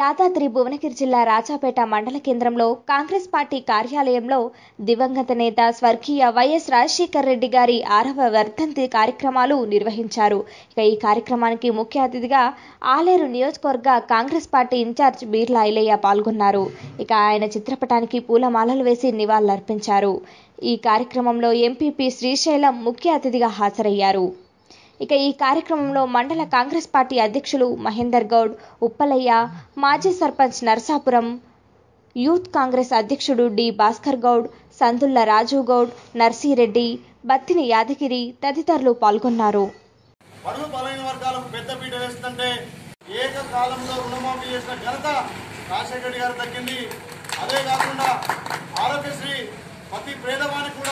యాదాద్రి భువనగిరి జిల్లా రాజాపేట మండల కేంద్రంలో కాంగ్రెస్ పార్టీ కార్యాలయంలో దివంగత నేత స్వర్గీయ వైఎస్ రాజశేఖర్ రెడ్డి గారి ఆరవ వర్ధంతి కార్యక్రమాలు నిర్వహించారు ఇక ఈ కార్యక్రమానికి ముఖ్య అతిథిగా ఆలేరు నియోజకవర్గ కాంగ్రెస్ పార్టీ ఇన్ఛార్జ్ బీర్లా ఐలయ్య పాల్గొన్నారు ఇక ఆయన చిత్రపటానికి పూలమాలలు వేసి నివాళులర్పించారు ఈ కార్యక్రమంలో ఎంపీపీ శ్రీశైలం ముఖ్య అతిథిగా హాజరయ్యారు ఇక ఈ కార్యక్రమంలో మండల కాంగ్రెస్ పార్టీ అధ్యక్షులు మహేందర్ గౌడ్ ఉప్పలయ్య మాజీ సర్పంచ్ నరసాపురం యూత్ కాంగ్రెస్ అధ్యక్షుడు డి భాస్కర్ గౌడ్ సందుల్ల రాజు గౌడ్ నర్సీరెడ్డి బత్తిని యాదగిరి తదితరులు పాల్గొన్నారు రాజశేఖర్ గారు అదే కాకుండా